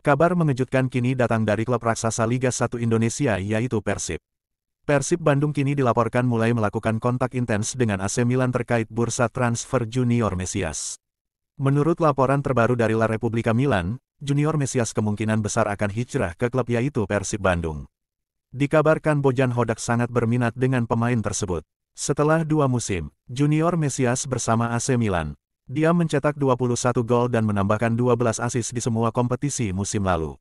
Kabar mengejutkan kini datang dari klub raksasa Liga 1 Indonesia yaitu Persib. Persib Bandung kini dilaporkan mulai melakukan kontak intens dengan AC Milan terkait bursa transfer Junior Mesias. Menurut laporan terbaru dari La Repubblica Milan, Junior Mesias kemungkinan besar akan hijrah ke klub yaitu Persib Bandung. Dikabarkan Bojan Hodak sangat berminat dengan pemain tersebut. Setelah dua musim, Junior Mesias bersama AC Milan, dia mencetak 21 gol dan menambahkan 12 asis di semua kompetisi musim lalu.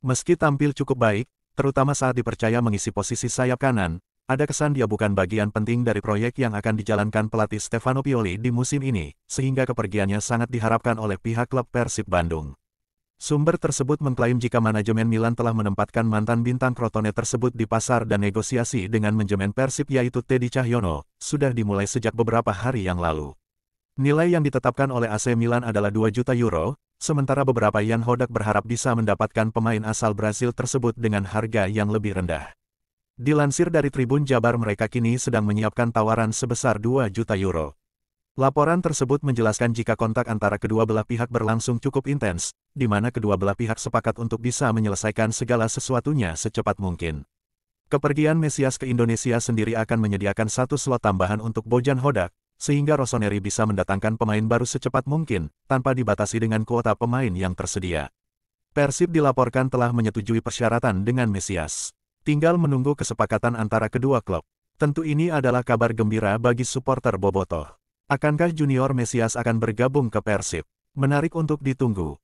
Meski tampil cukup baik, terutama saat dipercaya mengisi posisi sayap kanan, ada kesan dia bukan bagian penting dari proyek yang akan dijalankan pelatih Stefano Pioli di musim ini, sehingga kepergiannya sangat diharapkan oleh pihak klub Persib Bandung. Sumber tersebut mengklaim jika manajemen Milan telah menempatkan mantan bintang Crotone tersebut di pasar dan negosiasi dengan manajemen Persib yaitu Teddy Cahyono, sudah dimulai sejak beberapa hari yang lalu. Nilai yang ditetapkan oleh AC Milan adalah 2 juta euro, sementara beberapa Jan Hodak berharap bisa mendapatkan pemain asal Brasil tersebut dengan harga yang lebih rendah. Dilansir dari Tribun Jabar mereka kini sedang menyiapkan tawaran sebesar 2 juta euro. Laporan tersebut menjelaskan jika kontak antara kedua belah pihak berlangsung cukup intens, di mana kedua belah pihak sepakat untuk bisa menyelesaikan segala sesuatunya secepat mungkin. Kepergian Mesias ke Indonesia sendiri akan menyediakan satu slot tambahan untuk Bojan Hodak, sehingga Rossoneri bisa mendatangkan pemain baru secepat mungkin, tanpa dibatasi dengan kuota pemain yang tersedia. Persib dilaporkan telah menyetujui persyaratan dengan Mesias. Tinggal menunggu kesepakatan antara kedua klub. Tentu ini adalah kabar gembira bagi supporter Bobotoh. Akankah junior Mesias akan bergabung ke Persib? Menarik untuk ditunggu.